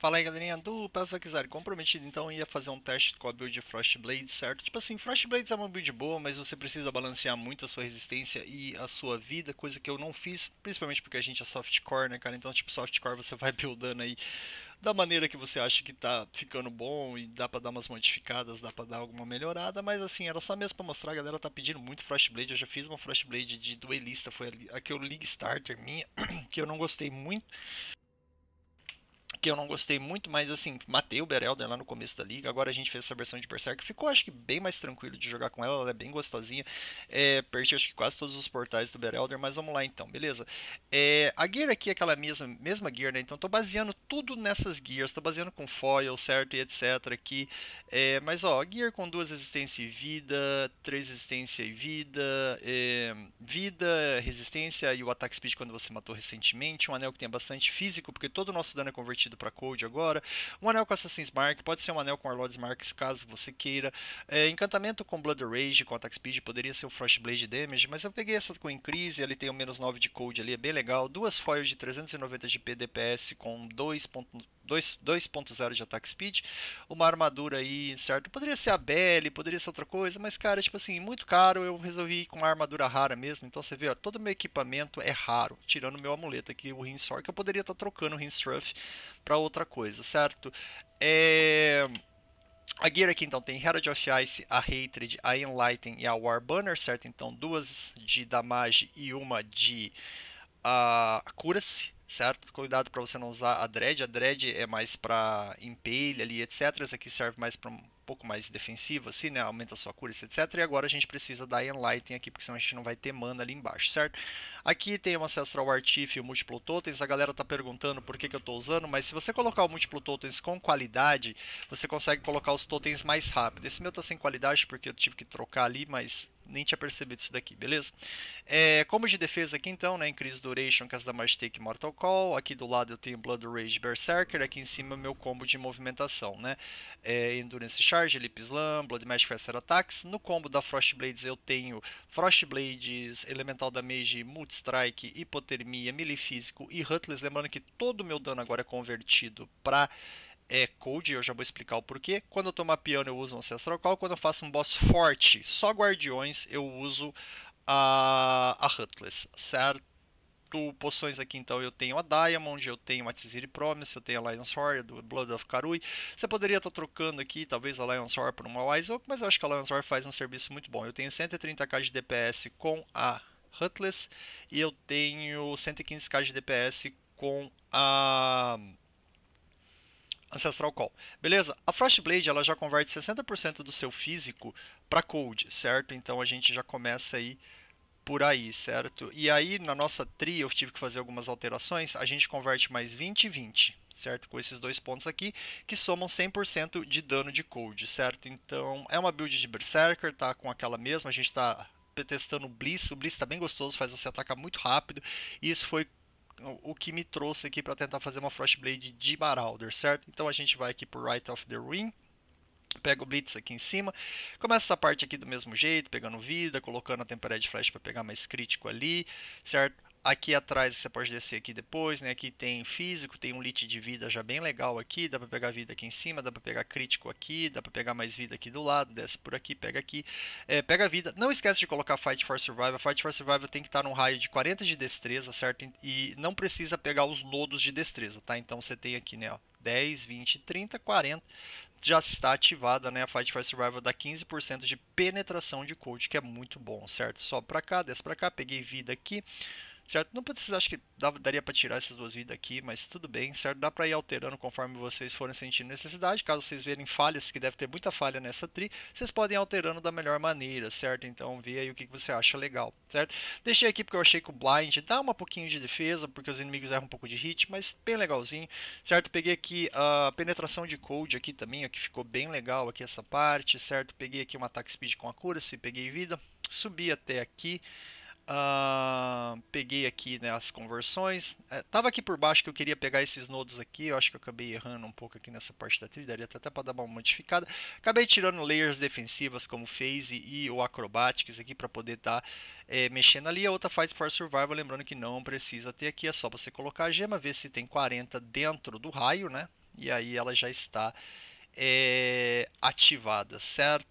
Fala aí galerinha do Pathfixar, comprometido então ia fazer um teste com a build Frostblade, certo? Tipo assim, Frostblade é uma build boa, mas você precisa balancear muito a sua resistência e a sua vida, coisa que eu não fiz, principalmente porque a gente é softcore, né cara? Então tipo, softcore você vai buildando aí da maneira que você acha que tá ficando bom e dá pra dar umas modificadas, dá pra dar alguma melhorada, mas assim, era só mesmo pra mostrar, a galera tá pedindo muito Frostblade, eu já fiz uma Frostblade de duelista, foi a que League Starter minha, que eu não gostei muito, que eu não gostei muito, mas assim, matei o Berelder lá no começo da liga. Agora a gente fez essa versão de Berserk, ficou acho que bem mais tranquilo de jogar com ela, ela é bem gostosinha. É, perdi acho que quase todos os portais do Berelder, mas vamos lá então, beleza? É, a gear aqui é aquela mesma, mesma gear, né? Então tô baseando tudo nessas gears, tô baseando com foil, certo e etc aqui. É, mas ó, gear com duas resistência e vida, três resistência e vida, é, vida, resistência e o ataque speed quando você matou recentemente. Um anel que tem bastante físico, porque todo o nosso dano é convertido para code agora. Um anel com Assassin's Mark, pode ser um anel com Arlord's Marks, caso você queira. É, encantamento com Blood Rage, com Attack Speed, poderia ser o blade Damage, mas eu peguei essa com Increase, ele tem o menos 9 de code ali, é bem legal. Duas foils de 390 de pdps com 2. 2.0 de ataque speed, uma armadura aí, certo? Poderia ser a Belly, poderia ser outra coisa, mas cara, tipo assim, muito caro, eu resolvi ir com uma armadura rara mesmo. Então você vê, ó, todo o meu equipamento é raro, tirando o meu amuleto aqui, o rinsor que eu poderia estar tá trocando o Rinstruff para outra coisa, certo? É... A gear aqui então tem Herald of Ice, a Hatred, a Enlighten e a War Banner, certo? Então duas de damage e uma de uh, ah, cura-se, certo? Cuidado para você não usar a dread. A dread é mais para impele ali, etc. Essa aqui serve mais para um pouco mais defensiva, assim, né? Aumenta a sua cura, etc. E agora a gente precisa da Enlighten aqui, porque senão a gente não vai ter mana ali embaixo, certo? Aqui tem o Ancestral Artif e o Múltiplo Totens. A galera tá perguntando por que, que eu tô usando, mas se você colocar o Múltiplo Totens com qualidade, você consegue colocar os totens mais rápido. Esse meu tá sem qualidade porque eu tive que trocar ali, mas nem tinha percebido isso daqui, beleza? É, como de defesa aqui então, né, Increase Duration, Casa é da Mage Take, Mortal Call, aqui do lado eu tenho Blood Rage, Berserker, aqui em cima meu combo de movimentação, né? É, Endurance Charge, Lip Slam, Blood Match, Faster Attacks, no combo da frost blades eu tenho frost blades, Elemental Damage, Multi Strike, Hipotermia, Melee Físico e Hutless, lembrando que todo o meu dano agora é convertido para é Code, eu já vou explicar o porquê. Quando eu tô mapeando, eu uso um Ancestral Call. Quando eu faço um boss forte, só Guardiões, eu uso a, a Hutless, certo? Poções aqui, então, eu tenho a Diamond, eu tenho a Tziri Promise, eu tenho a Lion's War, do Blood of Karui. Você poderia estar tá trocando aqui, talvez, a Lion's War por uma Wise Oak, mas eu acho que a Lion's War faz um serviço muito bom. Eu tenho 130k de DPS com a Hutless e eu tenho 115k de DPS com a Ancestral Call. Beleza? A Frostblade ela já converte 60% do seu físico para Cold, certo? Então a gente já começa aí por aí, certo? E aí na nossa tri eu tive que fazer algumas alterações, a gente converte mais 20 e 20, certo? Com esses dois pontos aqui, que somam 100% de dano de Cold, certo? Então é uma build de Berserker, tá com aquela mesma, a gente está testando o Bliss, o Bliss está bem gostoso, faz você atacar muito rápido, e isso foi o que me trouxe aqui para tentar fazer uma Frostblade de Marauder, certo? Então a gente vai aqui por Right of the Ring, pega o Blitz aqui em cima, começa essa parte aqui do mesmo jeito, pegando vida, colocando a temporada de flash para pegar mais crítico ali, certo? Aqui atrás você pode descer aqui depois, né? Aqui tem físico, tem um lit de vida já bem legal aqui, dá para pegar vida aqui em cima, dá para pegar crítico aqui, dá para pegar mais vida aqui do lado, desce por aqui, pega aqui, é, pega vida. Não esquece de colocar Fight for Survival, Fight for Survival tem que estar num raio de 40 de destreza, certo? E não precisa pegar os nodos de destreza, tá? Então você tem aqui, né, ó, 10, 20, 30, 40, já está ativada né, a Fight for Survival dá 15% de penetração de cold que é muito bom, certo? Só para cá, desce para cá, peguei vida aqui, certo? Não precisa, acho que daria para tirar essas duas vidas aqui, mas tudo bem, certo? Dá para ir alterando conforme vocês forem sentindo necessidade. Caso vocês verem falhas, que deve ter muita falha nessa tri, vocês podem ir alterando da melhor maneira, certo? Então vê aí o que, que você acha legal, certo? Deixei aqui porque eu achei que o blind dá um pouquinho de defesa, porque os inimigos erram um pouco de hit, mas bem legalzinho, certo? Peguei aqui a penetração de cold aqui também, ó, que ficou bem legal aqui essa parte, certo? Peguei aqui um ataque speed com a cura, se peguei vida, subi até aqui. Uh, peguei aqui né, as conversões. É, tava aqui por baixo que eu queria pegar esses nodos aqui. Eu acho que eu acabei errando um pouco aqui nessa parte da trilha. Daria até para dar uma modificada. Acabei tirando layers defensivas como Phase e o Acrobatics aqui para poder estar tá, é, mexendo ali. A outra Fight for Survival, lembrando que não precisa ter aqui. É só você colocar a gema, ver se tem 40 dentro do raio, né? E aí ela já está é, ativada, certo?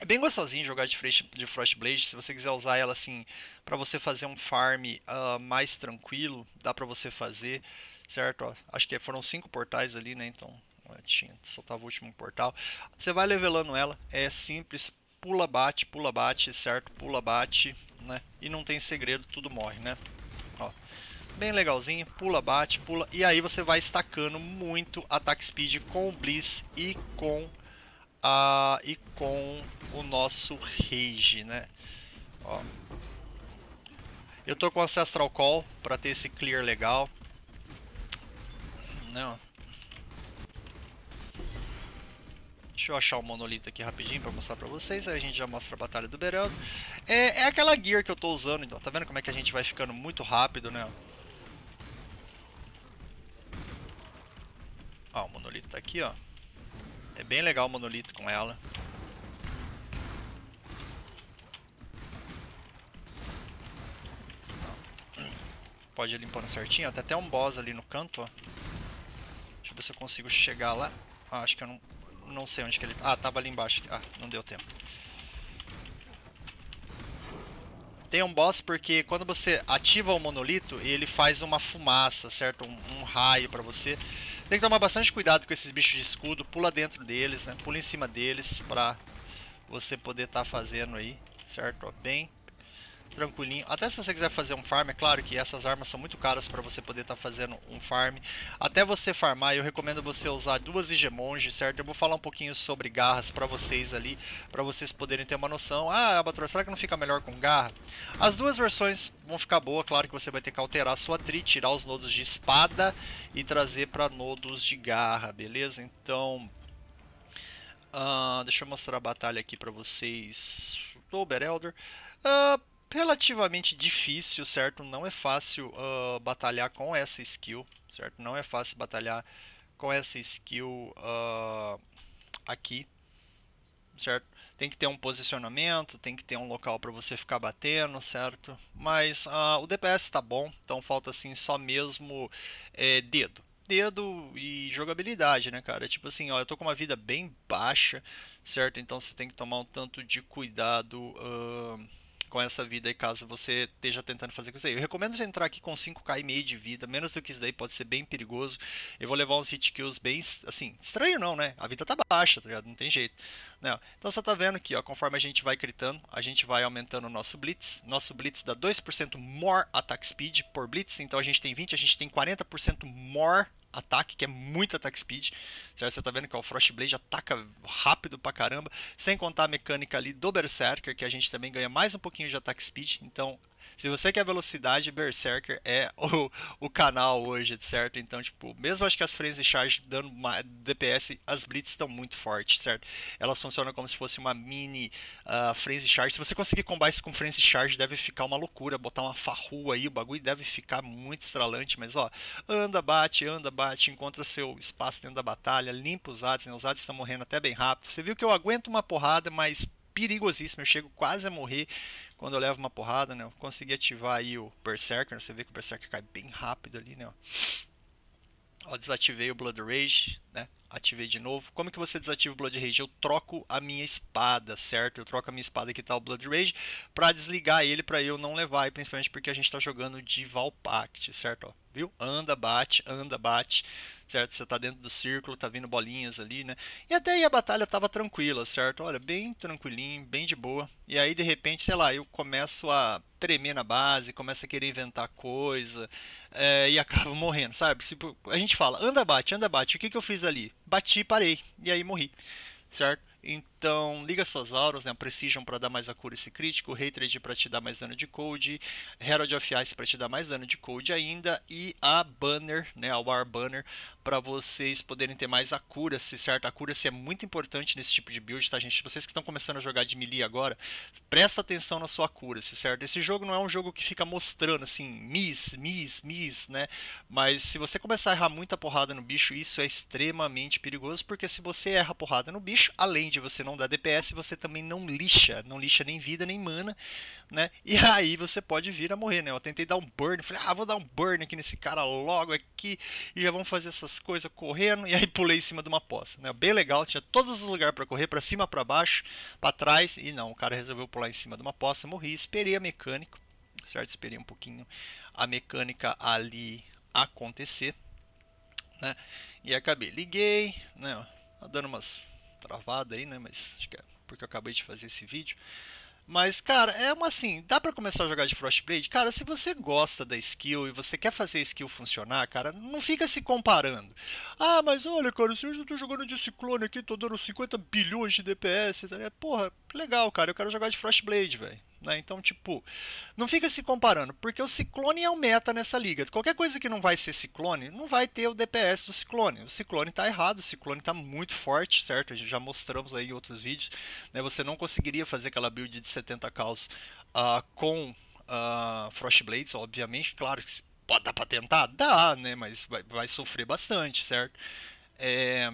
É bem gostosinho jogar de, Frost, de Frostblade. Se você quiser usar ela assim para você fazer um farm uh, mais tranquilo, dá para você fazer, certo? Ó, acho que foram cinco portais ali, né? Então tinha, soltava o último portal. Você vai levelando ela, é simples, pula, bate, pula, bate, certo? Pula, bate, né? E não tem segredo, tudo morre, né? Ó, bem legalzinho, pula, bate, pula. E aí você vai estacando muito ataque speed com o Bliss e com ah, e com o nosso Rage, né? Ó. Eu tô com Ancestral Call para ter esse clear legal. Não. Deixa eu achar o monolito aqui rapidinho para mostrar para vocês, aí a gente já mostra a batalha do Beraldo. É, é aquela gear que eu tô usando, então. Tá vendo como é que a gente vai ficando muito rápido, né? Ó, o monolito tá aqui, ó. É bem legal o monolito com ela. Pode ir limpando certinho. Até tem até um boss ali no canto, ó. Deixa eu ver se eu consigo chegar lá. Ah, acho que eu não, não sei onde que ele... Tá. Ah, tava ali embaixo. Ah, não deu tempo. Tem um boss porque quando você ativa o monolito, ele faz uma fumaça, certo? Um, um raio pra você. Tem que tomar bastante cuidado com esses bichos de escudo. Pula dentro deles, né? Pula em cima deles pra você poder estar tá fazendo aí, certo? Bem tranquilinho. Até se você quiser fazer um farm, é claro que essas armas são muito caras para você poder estar tá fazendo um farm. Até você farmar, eu recomendo você usar duas Igemonge, certo? Eu vou falar um pouquinho sobre garras para vocês ali, para vocês poderem ter uma noção. Ah, Abator, será que não fica melhor com garra? As duas versões vão ficar boa, claro que você vai ter que alterar a sua tri, tirar os nodos de espada e trazer para nodos de garra, beleza? Então... Uh, deixa eu mostrar a batalha aqui para vocês. Dober Elder. Uh, relativamente difícil, certo? Não é fácil uh, batalhar com essa skill, certo? Não é fácil batalhar com essa skill uh, aqui, certo? Tem que ter um posicionamento, tem que ter um local para você ficar batendo, certo? Mas uh, o DPS tá bom, então falta assim só mesmo é, dedo. Dedo e jogabilidade, né, cara? Tipo assim, ó, eu tô com uma vida bem baixa, certo? Então você tem que tomar um tanto de cuidado. Uh com essa vida aí, caso você esteja tentando fazer com isso aí. Eu recomendo você entrar aqui com 5k e meio de vida, menos do que isso daí pode ser bem perigoso. Eu vou levar uns hit kills bem, assim, estranho não, né? A vida tá baixa, tá ligado? Não tem jeito. Né? Então você tá vendo aqui, ó, conforme a gente vai gritando, a gente vai aumentando o nosso blitz. Nosso blitz dá 2% more attack speed por blitz, então a gente tem 20, a gente tem 40% more ataque, que é muito ataque speed. Certo? Você tá vendo que ó, é o blade ataca rápido pra caramba. Sem contar a mecânica ali do Berserker, que a gente também ganha mais um pouquinho de ataque speed. Então se você quer velocidade, Berserker é o, o canal hoje, certo? Então, tipo, mesmo acho que as Frenzy Charge dando uma DPS, as Blitz estão muito fortes, certo? Elas funcionam como se fosse uma mini uh, ah, Frenzy Charge. Se você conseguir combar isso com Frenzy Charge, deve ficar uma loucura. Botar uma farrua aí, o bagulho deve ficar muito estralante, mas ó, anda, bate, anda, bate, encontra seu espaço dentro da batalha, limpa os ads, né? Os ads estão morrendo até bem rápido. Você viu que eu aguento uma porrada, mas perigosíssimo. Eu chego quase a morrer quando eu levo uma porrada, né, eu consegui ativar aí o Berserker. Né, você vê que o Berserker cai bem rápido ali, né? Ó, desativei o Blood Rage, né? Ativei de novo. Como que você desativa o Blood Rage? Eu troco a minha espada, certo? Eu troco a minha espada que tá o Blood Rage para desligar ele para eu não levar, e principalmente porque a gente tá jogando de Valpact, certo? Ó, viu? Anda, bate, anda, bate, certo? Você está dentro do círculo, tá vindo bolinhas ali, né? E até aí a batalha tava tranquila, certo? Olha, bem tranquilinho, bem de boa. E aí, de repente, sei lá, eu começo a tremer na base, começo a querer inventar coisa é, e acabo morrendo, sabe? Tipo, a gente fala, anda, bate, anda, bate. O que, que eu fiz ali? Bati, parei. E aí morri, certo? Então, então, liga suas auras, né? Precision para dar mais a cura esse crítico, Hatred para te dar mais dano de cold, Herald of Ice para te dar mais dano de cold ainda e a Banner, né? A War Banner para vocês poderem ter mais a cura, certo? A cura se é muito importante nesse tipo de build, tá, gente? Vocês que estão começando a jogar de melee agora, presta atenção na sua cura, se certo? Esse jogo não é um jogo que fica mostrando assim, miss, miss, miss, né? Mas se você começar a errar muita porrada no bicho, isso é extremamente perigoso, porque se você erra porrada no bicho, além de você não da DPS, você também não lixa, não lixa nem vida, nem mana, né? E aí você pode vir a morrer, né? Eu tentei dar um burn, falei, ah, vou dar um burn aqui nesse cara logo aqui, e já vamos fazer essas coisas correndo, e aí pulei em cima de uma poça, né? Bem legal, tinha todos os lugares para correr, para cima, para baixo, para trás, e não, o cara resolveu pular em cima de uma poça, morri, esperei a mecânica, certo? Esperei um pouquinho a mecânica ali acontecer, né? E acabei, liguei, né? Dando umas travada aí, né? Mas acho que é porque eu acabei de fazer esse vídeo. Mas, cara, é uma assim, dá para começar a jogar de Frostblade? Cara, se você gosta da skill e você quer fazer a skill funcionar, cara, não fica se comparando. Ah, mas olha, cara, se eu tô jogando de ciclone aqui, tô dando 50 bilhões de DPS, tá Porra, legal, cara, eu quero jogar de Frostblade, velho. Né? Então, tipo, não fica se comparando, porque o Ciclone é o meta nessa liga. Qualquer coisa que não vai ser Ciclone, não vai ter o DPS do Ciclone. O Ciclone está errado, o Ciclone está muito forte, certo? Já mostramos aí em outros vídeos. Né? Você não conseguiria fazer aquela build de 70 caos uh, com uh, ah, Frostblades, obviamente. Claro que pode dar para tentar? Dá, né? Mas vai, vai sofrer bastante, certo? É...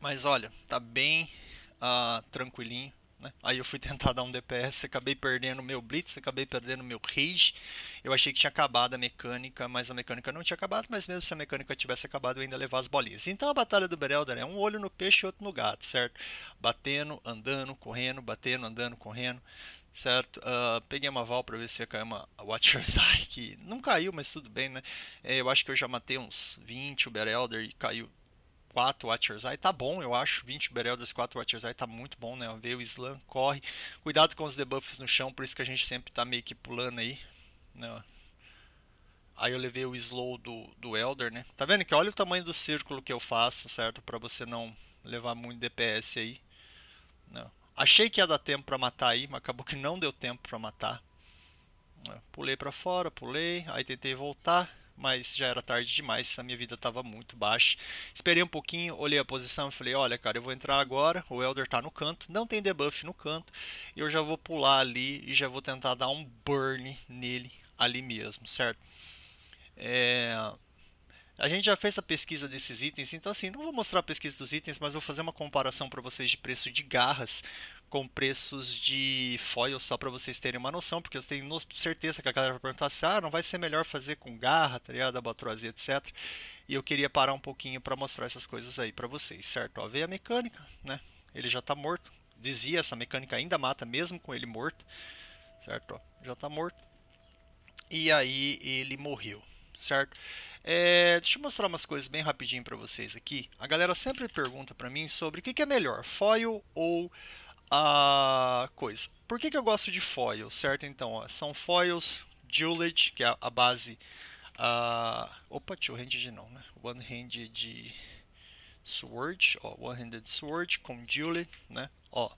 Mas olha, tá bem uh, tranquilinho né? Aí eu fui tentar dar um DPS, acabei perdendo meu Blitz, acabei perdendo meu Rage. Eu achei que tinha acabado a mecânica, mas a mecânica não tinha acabado, mas mesmo se a mecânica tivesse acabado, eu ainda levar as bolinhas. Então a batalha do Berelder é um olho no peixe e outro no gato, certo? Batendo, andando, correndo, batendo, andando, correndo. Certo, uh, peguei uma Val para ver se ia cair uma Watcher's Eye, que não caiu, mas tudo bem, né? É, eu acho que eu já matei uns 20 o Berelder e caiu 4 Watchers Eye tá bom, eu acho. 20 Berel das 4 Watchers Eye tá muito bom, né? Vê o slam, corre. Cuidado com os debuffs no chão, por isso que a gente sempre tá meio que pulando aí. Né? Aí eu levei o slow do, do Elder, né? Tá vendo que olha o tamanho do círculo que eu faço, certo? Pra você não levar muito DPS aí. Né. Achei que ia dar tempo pra matar aí, mas acabou que não deu tempo pra matar. Pulei pra fora, pulei, aí tentei voltar mas já era tarde demais, a minha vida estava muito baixa. Esperei um pouquinho, olhei a posição e falei, olha cara, eu vou entrar agora, o Elder tá no canto, não tem debuff no canto, eu já vou pular ali e já vou tentar dar um burn nele ali mesmo, certo? É... A gente já fez a pesquisa desses itens, então assim, não vou mostrar a pesquisa dos itens, mas vou fazer uma comparação para vocês de preço de garras com preços de foil só para vocês terem uma noção, porque eu tenho certeza que a galera vai perguntar assim, ah, não vai ser melhor fazer com garra, tá ligado, abatroz etc. E eu queria parar um pouquinho para mostrar essas coisas aí para vocês, certo? Ó, vê a mecânica, né? Ele já está morto, desvia essa mecânica, ainda mata mesmo com ele morto, certo? Ó, já está morto. E aí ele morreu, certo? É, deixa eu mostrar umas coisas bem rapidinho para vocês aqui. A galera sempre pergunta para mim sobre o que, que é melhor, foil ou a coisa. Por que, que eu gosto de foil, certo? Então, ó, são foils Jeweled, que é a, base... Uh, opa, two-handed não, né? One-handed sword, ó, one-handed sword com Jeweled, né? Ó,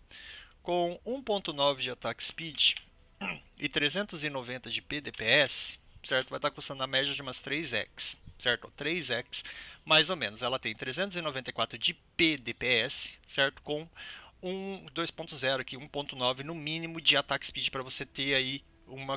com 1.9 de attack speed e 390 de PDPS, certo? Vai estar tá custando na média de umas 3x, certo? 3x, mais ou menos. Ela tem 394 de PDPS, certo? Com um 2.0 aqui, 1.9 no mínimo de ataque speed para você ter aí uma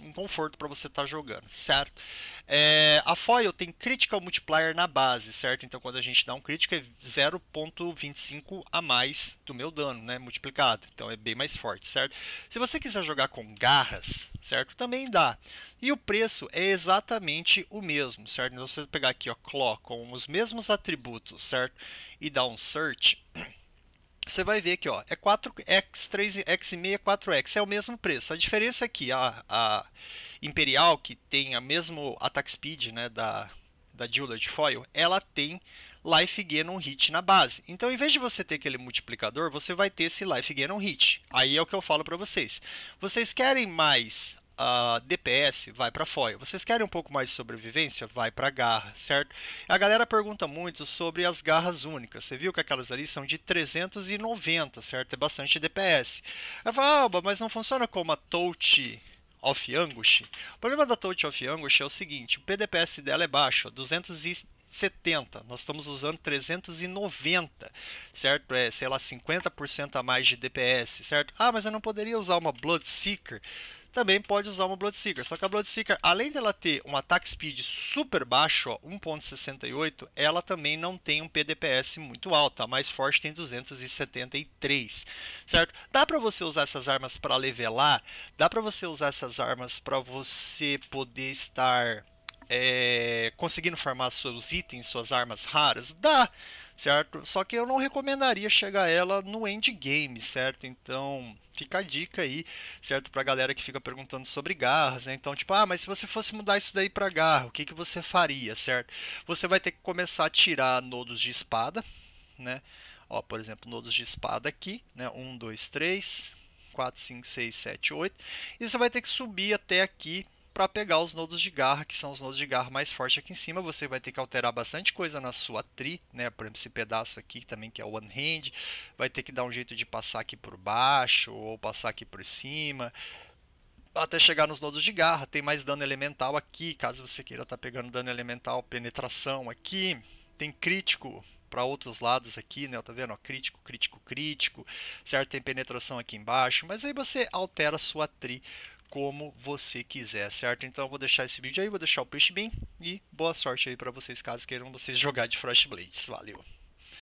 um conforto para você estar tá jogando, certo? É, a foil tem critical multiplier na base, certo? Então quando a gente dá um crítico é 0.25 a mais do meu dano, né? Multiplicado. Então é bem mais forte, certo? Se você quiser jogar com garras, certo? Também dá. E o preço é exatamente o mesmo, certo? Então você pegar aqui, ó, Claw com os mesmos atributos, certo? E dar um search você vai ver que ó, é 4x3, x6, 4x, é o mesmo preço. A diferença é que a, a Imperial, que tem a mesmo attack speed né, da, da de Foil, ela tem Life Gain on Hit na base. Então, em vez de você ter aquele multiplicador, você vai ter esse Life Gain on Hit. Aí é o que eu falo para vocês. Vocês querem mais uh, DPS, vai para foil. Vocês querem um pouco mais de sobrevivência? Vai para garra, certo? A galera pergunta muito sobre as garras únicas. Você viu que aquelas ali são de 390, certo? É bastante DPS. Aí fala, ah, Alba, ah, mas não funciona como a Touch of Anguish? O problema da Touch of Anguish é o seguinte, o PDPS dela é baixo, 270. 70, nós estamos usando 390, certo? É, sei lá, 50% a mais de DPS, certo? Ah, mas eu não poderia usar uma Bloodseeker? também pode usar uma Bloodseeker. Só que a Bloodseeker, além dela ter um ataque speed super baixo, 1.68, ela também não tem um PDPS muito alto. A mais forte tem 273, certo? Dá para você usar essas armas para levelar, dá para você usar essas armas para você poder estar é, conseguindo farmar seus itens, suas armas raras? Dá! certo? Só que eu não recomendaria chegar ela no endgame, certo? Então, fica a dica aí, certo? Pra galera que fica perguntando sobre garras, né? Então, tipo, ah, mas se você fosse mudar isso daí pra garra, o que, que você faria, certo? Você vai ter que começar a tirar nodos de espada, né? Ó, por exemplo, nodos de espada aqui, né? 1, 2, 3, 4, 5, 6, 7, 8. E você vai ter que subir até aqui para pegar os nodos de garra, que são os nodos de garra mais fortes aqui em cima. Você vai ter que alterar bastante coisa na sua tri, né? Por exemplo, esse pedaço aqui também que é one hand, vai ter que dar um jeito de passar aqui por baixo ou passar aqui por cima até chegar nos nodos de garra. Tem mais dano elemental aqui, caso você queira estar tá pegando dano elemental, penetração aqui. Tem crítico para outros lados aqui, né? Tá vendo? crítico, crítico, crítico. Certo? Tem penetração aqui embaixo, mas aí você altera a sua tri como você quiser, certo? Então eu vou deixar esse vídeo aí, vou deixar o Prish Bean e boa sorte aí para vocês caso queiram vocês jogar de Frostblades. Valeu!